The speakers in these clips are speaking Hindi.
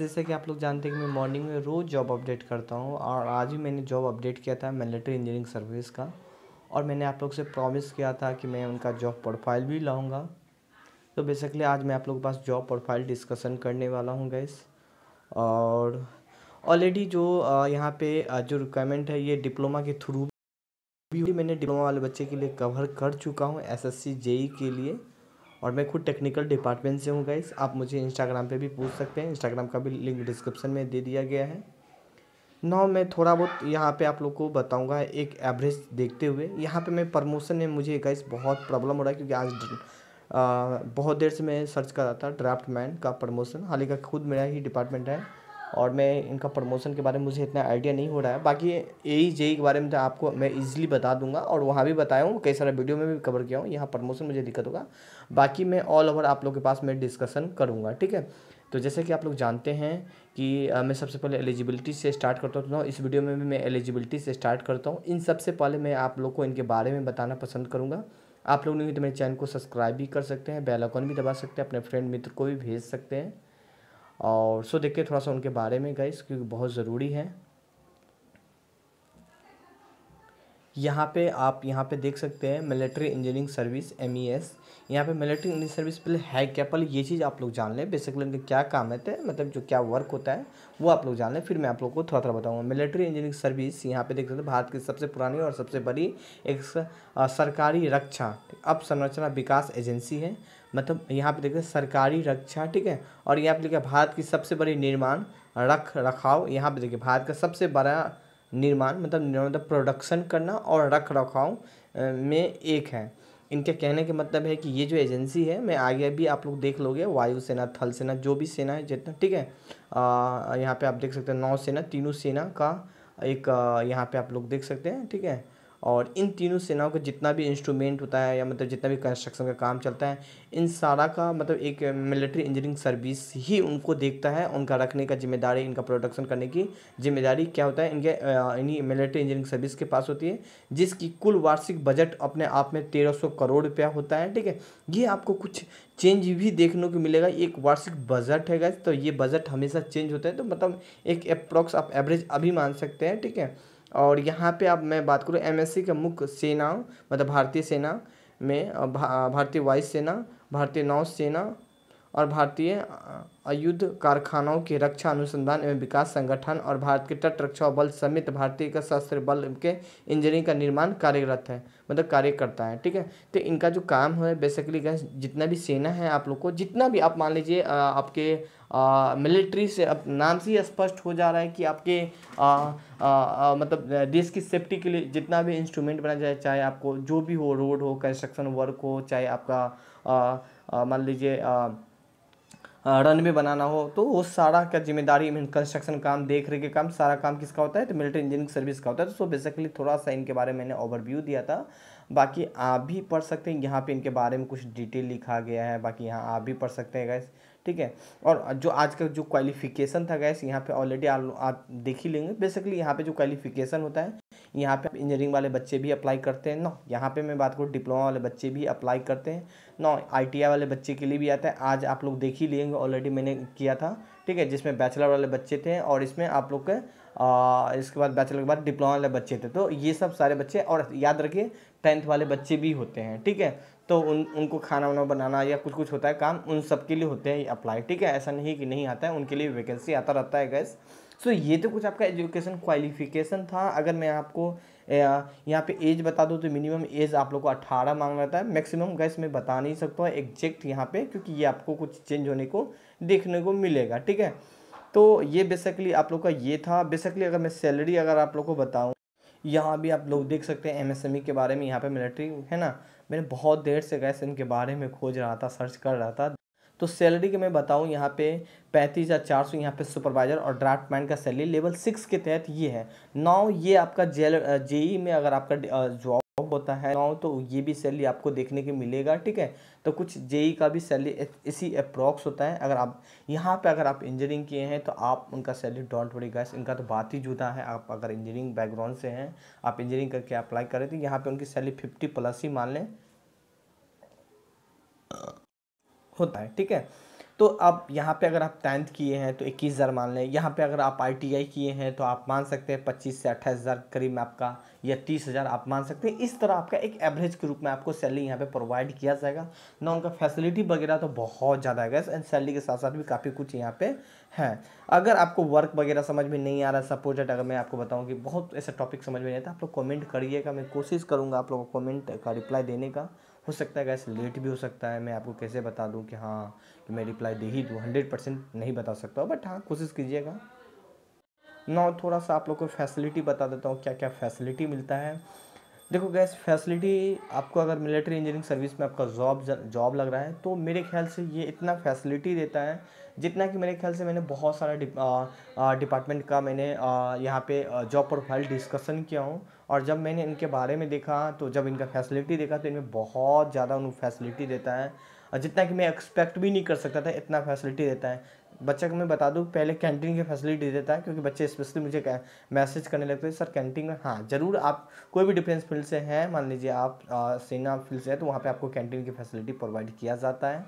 जैसे कि आप लोग जानते हैं कि मैं मॉर्निंग में रोज़ जॉब अपडेट करता हूँ और आज भी मैंने जॉब अपडेट किया था मिलिट्री इंजीनियरिंग सर्विस का और मैंने आप लोग से प्रॉमिस किया था कि मैं उनका जॉब प्रोफाइल भी लाऊंगा तो बेसिकली आज मैं आप लोग के पास जॉब प्रोफाइल डिस्कशन करने वाला हूँ गैस और ऑलरेडी जो यहाँ पे जो रिक्वायरमेंट है ये डिप्लोमा के थ्रू भी मैंने डिप्लोमा वाले बच्चे के लिए कवर कर चुका हूँ एस एस e के लिए और मैं खुद टेक्निकल डिपार्टमेंट से हूँ गाइस आप मुझे इंस्टाग्राम पे भी पूछ सकते हैं इंस्टाग्राम का भी लिंक डिस्क्रिप्शन में दे दिया गया है नौ मैं थोड़ा बहुत यहाँ पे आप लोग को बताऊँगा एक एवरेज देखते हुए यहाँ पे मैं प्रमोशन में मुझे गाइस बहुत प्रॉब्लम हो रहा है क्योंकि आज आ, बहुत देर से मैं सर्च कर रहा था ड्राफ्ट मैन का प्रमोशन हालांकि खुद मेरा ही डिपार्टमेंट है और मैं इनका प्रमोशन के बारे में मुझे इतना आइडिया नहीं हो रहा है बाकी ए ई जेई के बारे में तो आपको मैं इजीली बता दूंगा और वहाँ भी बताया हूँ कई सारे वीडियो में भी कवर किया हूँ यहाँ प्रमोशन मुझे दिक्कत होगा बाकी मैं ऑल ओवर आप लोग के पास मैं डिस्कसन करूँगा ठीक है तो जैसे कि आप लोग जानते हैं कि आ, मैं सबसे पहले एलिजिबिलिटी से स्टार्ट करता हूँ तो इस वीडियो में भी मैं एलिजिबिलिटी से स्टार्ट करता हूँ इन सबसे पहले मैं आप लोग को इनके बारे में बताना पसंद करूँगा आप लोग नहीं तो मेरे चैनल को सब्सक्राइब भी कर सकते हैं बेल आइकन भी दबा सकते हैं अपने फ्रेंड मित्र को भी भेज सकते हैं और सो देखिए थोड़ा सा उनके बारे में गाइस क्योंकि बहुत ज़रूरी है यहाँ पे आप यहाँ पे देख सकते हैं military engineering service M E S यहाँ पर मिलिट्री इंजीनियरिंग सर्विस पहले है क्या पहले ये चीज़ आप लोग जान लें बेसिकली उनके क्या काम है मतलब जो क्या वर्क होता है वो आप लोग जान लें फिर मैं आप लोग को थोड़ा थोड़ा बताऊँगा मिलिट्री इंजीनियरिंग सर्विस यहाँ पे देख सकते हैं भारत की सबसे पुरानी और सबसे बड़ी एक सरकारी रक्षा अप संरचना विकास एजेंसी है मतलब यहाँ पे हैं सरकारी रक्षा ठीक है और यहाँ पे देखिए भारत की सबसे बड़ी निर्माण रख रखाव यहाँ पे देखिए भारत का सबसे बड़ा निर्माण मतलब मतलब प्रोडक्शन करना और रख रखाव में एक है इनके कहने के मतलब है कि ये जो एजेंसी है मैं आगे भी आप लोग देख लोगे वायुसेना थल सेना जो भी सेना है जितना ठीक है यहाँ पे आप देख सकते हैं नौसेना तीनों सेना का एक यहाँ पे आप लोग देख सकते हैं ठीक है और इन तीनों सेनाओं का जितना भी इंस्ट्रूमेंट होता है या मतलब जितना भी कंस्ट्रक्शन का काम चलता है इन सारा का मतलब एक मिलिट्री इंजीनियरिंग सर्विस ही उनको देखता है उनका रखने का जिम्मेदारी इनका प्रोडक्शन करने की जिम्मेदारी क्या होता है इनके इन्हीं मिलिट्री इंजीनियरिंग सर्विस के पास होती है जिसकी कुल वार्षिक बजट अपने आप में तेरह करोड़ रुपया होता है ठीक है ये आपको कुछ चेंज भी देखने को मिलेगा एक वार्षिक बजट है तो ये बजट हमेशा चेंज होता है तो मतलब एक अप्रॉक्स आप एवरेज अभी मान सकते हैं ठीक है और यहाँ पे अब मैं बात करूँ एमएससी के मुख्य सेनाओं मतलब भारतीय सेना में भा, भारतीय वायुसेना भारतीय नौसेना और भारतीय आयुध कारखानों के रक्षा अनुसंधान एवं विकास संगठन और भारत के तट रक्षा बल समेत भारतीय का सशस्त्र बल के इंजीनियरिंग का निर्माण कार्यरत है मतलब कार्य करता है ठीक है तो इनका जो काम है बेसिकली गैस जितना भी सेना है आप लोग को जितना भी आप मान लीजिए आपके मिलिट्री से अब नाम से ही स्पष्ट हो जा रहा है कि आपके आ, आ, आ, मतलब देश की सेफ्टी के लिए जितना भी इंस्ट्रूमेंट बनाया जाए चाहे आपको जो भी हो रोड हो कंस्ट्रक्शन वर्क हो चाहे आपका मान लीजिए रन में बनाना हो तो वो सारा का जिम्मेदारी कंस्ट्रक्शन काम देख रेख के काम सारा काम किसका होता है तो मिलिट्री इंजीनियरिंग सर्विस का होता है तो सो बेसिकली थोड़ा सा इनके बारे में मैंने ओवरव्यू दिया था बाकी आप भी पढ़ सकते हैं यहाँ पे इनके बारे में कुछ डिटेल लिखा गया है बाकी यहाँ आप भी पढ़ सकते हैं गैस ठीक है और जो आज का जो क्वालिफिकेशन था गैस यहाँ पे ऑलरेडी आप देख ही लेंगे बेसिकली यहाँ पे जो क्वालिफिकेशन होता है यहाँ पे इंजीनियरिंग वाले बच्चे भी अप्लाई करते हैं ना यहाँ पे मैं बात करूँ डिप्लोमा वाले बच्चे भी अप्लाई करते हैं ना आई वाले बच्चे के लिए भी आता है आज आप लोग देख ही लेंगे ऑलरेडी मैंने किया था ठीक है जिसमें बैचलर वाले बच्चे थे और इसमें आप लोग के आ, इसके बाद बैचलर के बाद डिप्लोमा वाले बच्चे थे तो ये सब सारे बच्चे और याद रखिए टेंथ वाले बच्चे भी होते हैं ठीक है तो उन उनको खाना वाना बनाना या कुछ कुछ होता है काम उन सब के लिए होते हैं अप्लाई ठीक है ऐसा नहीं कि नहीं आता है उनके लिए वैकेंसी आता रहता है गैस सो ये तो कुछ आपका एजुकेशन क्वालिफिकेशन था अगर मैं आपको यहाँ पे एज बता दूँ तो मिनिमम एज आप लोग को अट्ठारह मांग रहता है मैक्सिमम गैस मैं बता नहीं सकता हूँ एग्जैक्ट यहाँ पे क्योंकि ये आपको कुछ चेंज होने को देखने को मिलेगा ठीक है तो ये बेसिकली आप लोग का ये था बेसिकली अगर मैं सैलरी अगर आप लोग को बताऊँ यहाँ भी आप लोग देख सकते हैं एम e के बारे में यहाँ पे मिलिट्री है ना मैंने बहुत देर से गैस इनके बारे में खोज रहा था सर्च कर रहा था तो सैलरी के मैं बताऊँ यहाँ पे पैंतीस हज़ार चार सौ यहाँ पे सुपरवाइज़र और ड्राफ्ट मैन का सैलरी लेवल सिक्स के तहत ये है नाव ये आपका जेल जेई e में अगर आपका जॉब होता है गाँव तो ये भी सैलरी आपको देखने के मिलेगा ठीक है तो कुछ जेई का भी सैलरी इसी अप्रॉक्स होता है अगर आप यहाँ पे अगर आप इंजीनियरिंग किए हैं तो आप उनका सैलरी डोंट वरी गैस इनका तो बात ही जुदा है आप अगर इंजीनियरिंग बैकग्राउंड से हैं आप इंजीनियरिंग करके अप्लाई करें तो यहाँ पर उनकी सैलरी फिफ्टी प्लस ही मान लें होता है ठीक है तो अब यहाँ पे अगर आप टेंथ किए हैं तो इक्कीस हज़ार मान लें यहाँ पे अगर आप आईटीआई किए हैं तो आप मान सकते हैं पच्चीस से अट्ठाईस हज़ार करीब में आपका या तीस हज़ार आप मान सकते हैं इस तरह आपका एक एवरेज के रूप में आपको सैलरी यहाँ पे प्रोवाइड किया जाएगा ना उनका फैसिलिटी वगैरह तो बहुत ज़्यादा है एंड सैलरी के साथ साथ भी काफ़ी कुछ यहाँ पर है अगर आपको वर्क वगैरह समझ में नहीं आ रहा सपोज अगर मैं आपको बताऊँ कि बहुत ऐसा टॉपिक समझ में नहीं आता आप लोग कॉमेंट करिएगा मैं कोशिश करूँगा आप लोगों को कॉमेंट का रिप्लाई देने का हो सकता है गैस लेट भी हो सकता है मैं आपको कैसे बता दूँ कि हाँ कि मैं रिप्लाई दे ही दूँ हंड्रेड परसेंट नहीं बता सकता बट हाँ कोशिश कीजिएगा ना थोड़ा सा आप लोग को फैसिलिटी बता देता हूँ क्या क्या फैसिलिटी मिलता है देखो गैस फैसिलिटी आपको अगर मिलिट्री इंजीनियरिंग सर्विस में आपका जॉब जॉब लग रहा है तो मेरे ख्याल से ये इतना फैसिलिटी देता है जितना कि मेरे ख्याल से मैंने बहुत सारा डिपार्टमेंट का मैंने यहाँ पे जॉब प्रोफाइल डिस्कसन किया हूँ और जब मैंने इनके बारे में देखा तो जब इनका फैसिलिटी देखा तो इनमें बहुत ज़्यादा उनको फैसिलिटी देता है जितना कि मैं एक्सपेक्ट भी नहीं कर सकता था इतना फैसिलिटी देता है बच्चे को मैं बता दूँ पहले कैंटीन की फैसिलिटी देता है क्योंकि बच्चे स्पेशली मुझे मैसेज करने लगते हैं सर कैंटीन में हाँ ज़रूर आप कोई भी डिफेंस फील्ड से हैं मान लीजिए आप सेना फील्ड से हैं तो वहाँ पर आपको कैंटीन की फैसिलिटी प्रोवाइड किया जाता है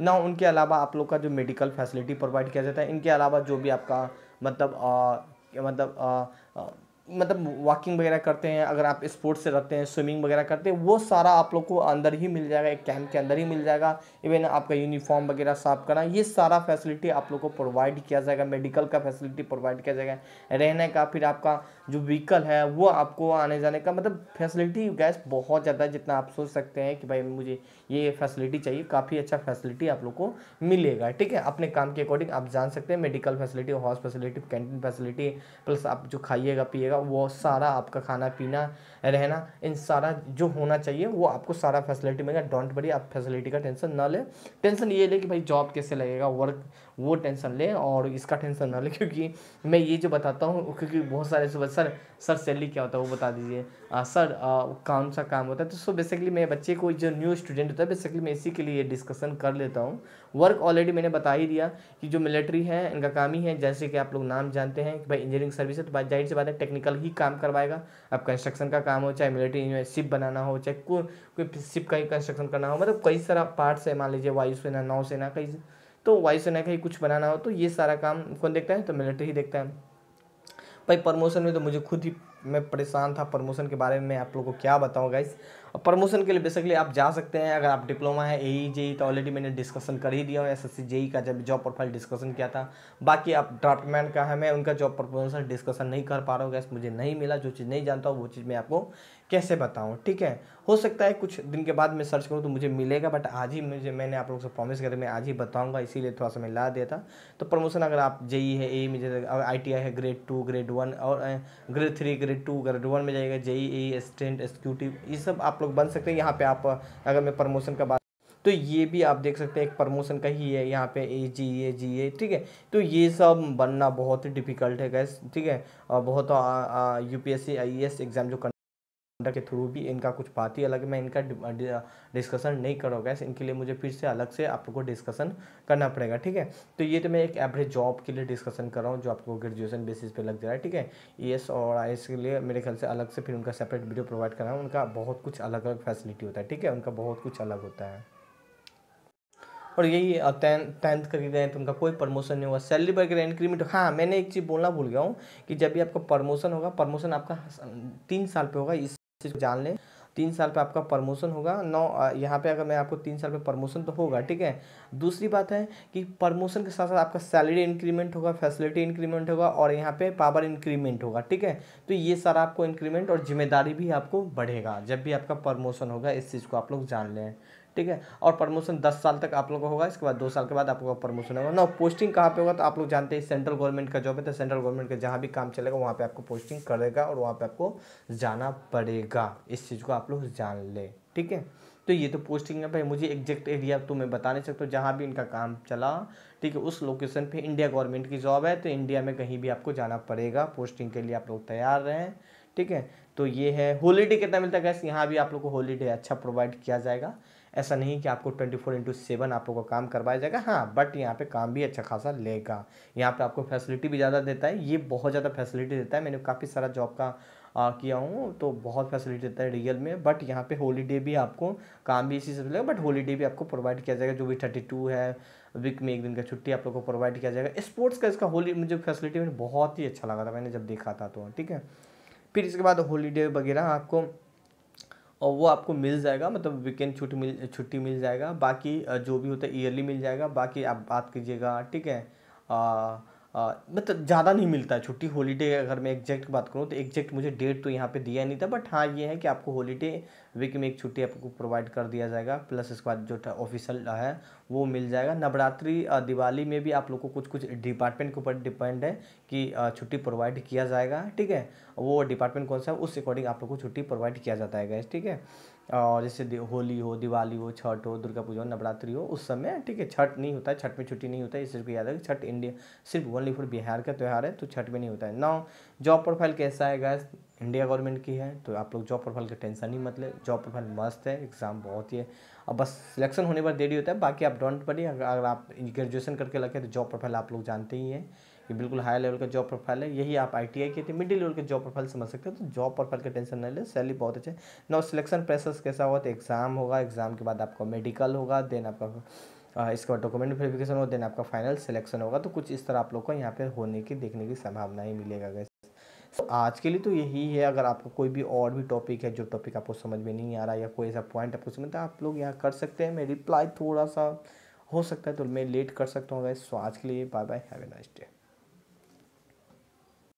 ना उनके अलावा आप लोग का जो मेडिकल फैसिलिटी प्रोवाइड किया जाता है इनके अलावा जो भी आपका मतलब आ, मतलब आ, आ, मतलब वॉकिंग वगैरह करते हैं अगर आप स्पोर्ट्स से रहते हैं स्विमिंग वगैरह करते हैं वो सारा आप लोग को अंदर ही मिल जाएगा एक कैंप के अंदर ही मिल जाएगा इवन आपका यूनिफॉर्म वगैरह साफ करना ये सारा फैसिलिटी आप लोग को प्रोवाइड किया जाएगा मेडिकल का फैसिलिटी प्रोवाइड किया जाएगा रहने का फिर आपका जो व्हीकल है वो आपको आने जाने का मतलब फैसिलिटी गैस बहुत ज़्यादा है जितना आप सोच सकते हैं कि भाई मुझे ये फैसिलिटी चाहिए काफ़ी अच्छा फैसिलिटी आप लोग को मिलेगा ठीक है अपने काम के अकॉर्डिंग आप जान सकते हैं medical facility host facility canteen facility plus आप जो खाइएगा पिएगा रहेगा वो सारा आपका खाना पीना रहना इन सारा जो होना चाहिए वो आपको सारा फैसिलिटी मिलेगा डोंट वरी आप फैसिलिटी का टेंशन ना ले टेंशन ये ले कि भाई जॉब कैसे लगेगा वर्क वो टेंशन ले और इसका टेंशन ना ले क्योंकि मैं ये जो बताता हूँ क्योंकि बहुत सारे सुबह सर सर सैलरी क्या होता है वो बता दीजिए सर कौन सा काम होता है तो सो बेसिकली मैं बच्चे को जो न्यू स्टूडेंट होता है बेसिकली मैं इसी के लिए डिस्कशन कर लेता हूँ वर्क ऑलरेडी मैंने बता ही दिया कि जो मिलिट्री है इनका काम ही है जैसे कि आप लोग नाम जानते हैं कि भाई इंजीनियरिंग सर्विस है तो जाहिर सी बात है टेक्निकल ही काम करवाएगा अब कंस्ट्रक्शन का काम हो चाहे मिलिट्री इंजीनियर शिप बनाना हो चाहे को, कोई शिप का ही कंस्ट्रक्शन करना हो मतलब कई सारा पार्ट्स है मान लीजिए वायुसेना नौसेना कई तो वायुसेना का ही कुछ बनाना हो तो ये सारा काम कौन देखता है तो मिलिट्री ही देखता है भाई प्रमोशन में तो मुझे खुद ही मैं परेशान था प्रमोशन के बारे में मैं आप लोगों को क्या बताऊँगा इस प्रमोशन के लिए बेसिकली आप जा सकते हैं अगर आप डिप्लोमा है ए जेई e e तो ऑलरेडी मैंने डिस्कशन कर ही दिया हूँ एस एस का जब जॉब प्रोफाइल डिस्कशन किया था बाकी आप ड्राफ्टमैन का है मैं उनका जॉब प्रपोजल डिस्कशन नहीं कर पा रहा हूँ गैस मुझे नहीं मिला जो चीज़ नहीं जानता हूँ वो चीज़ मैं आपको कैसे बताऊँ ठीक है हो सकता है कुछ दिन के बाद मैं सर्च करूँ तो मुझे मिलेगा बट आज ही मुझे मैंने आप लोग से प्रॉमिस करें मैं आज ही बताऊँगा इसीलिए थोड़ा सा मैं ला दिया था तो प्रमोशन अगर आप जेई e है ए में जैसे आई टी आई है ग्रेड टू ग्रेड वन और grade three grade two grade one में जाइएगा जेई ए असिस्टेंट एक्सिक्यूटिव ये सब आप लोग लोग बन सकते हैं यहाँ पे आप अगर मैं प्रमोशन का बात तो ये भी आप देख सकते हैं एक प्रमोशन का ही है यहाँ पे ए जी ए जी ए ठीक है तो ये सब बनना बहुत डिफिकल्ट है गैस ठीक है बहुत U P S C I S exam जो करना होंडा के थ्रू भी इनका कुछ बात ही अलग मैं इनका डिस्कशन नहीं करूँगा गैस इनके लिए मुझे फिर से अलग से आप को डिस्कशन करना पड़ेगा ठीक है तो ये तो मैं एक एवरेज जॉब के लिए डिस्कशन कर रहा हूँ जो आपको ग्रेजुएशन बेसिस पे लग जा रहा है ठीक है ई और आई के लिए मेरे ख्याल से अलग से फिर उनका सेपरेट वीडियो प्रोवाइड कर रहा हूँ उनका बहुत कुछ अलग अलग फैसिलिटी होता है ठीक है उनका बहुत कुछ अलग होता है और यही टेंथ करके गए तो उनका कोई प्रमोशन नहीं हुआ सैलरी वगैरह इंक्रीमेंट हाँ मैंने एक चीज़ बोलना भूल गया हूँ कि जब भी आपका प्रमोशन होगा प्रमोशन आपका तीन साल पे होगा इस चीज़ को जान लें तीन साल पे आपका प्रमोशन होगा नौ यहाँ पे अगर मैं आपको तीन साल पे प्रमोशन तो होगा ठीक है दूसरी बात है कि प्रमोशन के साथ साथ आपका सैलरी इंक्रीमेंट होगा फैसिलिटी इंक्रीमेंट होगा और यहाँ पे पावर इंक्रीमेंट होगा ठीक है तो ये सारा आपको इंक्रीमेंट और जिम्मेदारी भी आपको बढ़ेगा जब भी आपका प्रमोशन होगा इस चीज़ को आप लोग जान लें ठीक है और प्रमोशन दस साल तक आप लोग का होगा इसके बाद दो साल के बाद आप लोग का प्रमोशन होगा ना पोस्टिंग कहाँ पे होगा तो आप लोग जानते हैं सेंट्रल गवर्नमेंट का जॉब है तो सेंट्रल गवर्नमेंट का जहाँ भी काम चलेगा वहाँ पे आपको पोस्टिंग करेगा और वहाँ पे आपको जाना पड़ेगा इस चीज़ को आप लोग जान लें ठीक है तो ये तो पोस्टिंग है भाई मुझे एग्जैक्ट एरिया तो मैं बता नहीं सकता जहाँ भी इनका काम चला ठीक है उस लोकेशन पे इंडिया गवर्नमेंट की जॉब है तो इंडिया में कहीं भी आपको जाना पड़ेगा पोस्टिंग के लिए आप लोग तैयार रहें ठीक है तो ये है हॉलीडे कितना मिलता है कैसे यहाँ भी आप लोग को हॉलीडे अच्छा प्रोवाइड किया जाएगा ऐसा नहीं कि आपको ट्वेंटी फोर इंटू सेवन आप लोग का काम करवाया जाएगा हाँ बट यहाँ पे काम भी अच्छा खासा लेगा यहाँ पे आपको फैसिलिटी भी ज़्यादा देता है ये बहुत ज़्यादा फैसिलिटी देता है मैंने काफ़ी सारा जॉब का आ, किया हूँ तो बहुत फैसिलिटी देता है रियल में बट यहाँ पे होलीडे भी आपको काम भी इसी से मिलेगा बट होलीडे भी आपको प्रोवाइड किया जाएगा जो भी थर्टी टू है वीक में एक दिन का छुट्टी आप लोग को प्रोवाइड किया जाएगा स्पोर्ट्स का इसका होली मुझे फैसिलिटी मैंने बहुत ही अच्छा लगा था मैंने जब देखा था तो ठीक है फिर इसके बाद होलीडे वगैरह आपको और वो आपको मिल जाएगा मतलब वीकेंड छुट्टी मिल छुट्टी मिल जाएगा बाकी जो भी होता है ईयरली मिल जाएगा बाकी आप बात कीजिएगा ठीक है मतलब ज़्यादा नहीं मिलता है छुट्टी हॉलीडे अगर मैं एग्जैक्ट बात करूँ तो एग्जैक्ट मुझे डेट तो यहाँ पे दिया नहीं था बट हाँ ये है कि आपको हॉलीडे वीक में एक छुट्टी आपको प्रोवाइड कर दिया जाएगा प्लस इसके बाद जो ऑफिशियल है वो मिल जाएगा नवरात्रि दिवाली में भी आप लोग को कुछ कुछ डिपार्टमेंट के ऊपर डिपेंड है कि छुट्टी प्रोवाइड किया जाएगा ठीक है वो डिपार्टमेंट कौन सा है उस अकॉर्डिंग आप लोग को छुट्टी प्रोवाइड किया जाता है गैस ठीक है और जैसे होली हो दिवाली हो छठ हो दुर्गा पूजा हो नवरात्रि हो उस समय ठीक है छठ नहीं होता है छठ में छुट्टी नहीं होता है को याद रखें छठ इंडिया सिर्फ ओनली फॉर बिहार का त्यौहार है तो छठ में नहीं होता है नाउ जॉब प्रोफाइल कैसा है गैस इंडिया गवर्नमेंट की है तो आप लोग जॉब प्रोफाइल का टेंशन ही मत ले जॉब प्रोफाइल मस्त है एग्ज़ाम बहुत ही है अब बस सिलेक्शन होने पर देरी होता है बाकी आप डोंट पड़ी अगर आप ग्रेजुएशन करके लगे तो जॉब प्रोफाइल आप लोग जानते ही हैं ये बिल्कुल हाई लेवल का जॉब प्रोफाइल है यही आप आई टी के थे मिडिल लेवल के जॉब प्रोफाइल समझ सकते हैं तो जॉब प्रोफाइल का टेंशन नहीं ले सैलरी बहुत अच्छे नौ सिलेक्शन प्रोसेस कैसा तो होगा तो एग्ज़ाम होगा एग्ज़ाम के बाद आपका मेडिकल होगा देन आपका इसके बाद डॉक्यूमेंट वेरिफिकेशन होगा देन आपका फाइनल सिलेक्शन होगा तो कुछ इस तरह आप लोग को यहाँ पर होने की देखने की संभावना ही मिलेगा गैस तो आज के लिए तो यही है अगर आपको कोई भी और भी टॉपिक है जो टॉपिक आपको समझ में नहीं आ रहा या कोई ऐसा पॉइंट आपको समझता है आप लोग यहाँ कर सकते हैं मैं रिप्लाई थोड़ा सा हो सकता है तो मैं लेट कर सकता हूँ गैस सो आज के लिए bye bye have a nice day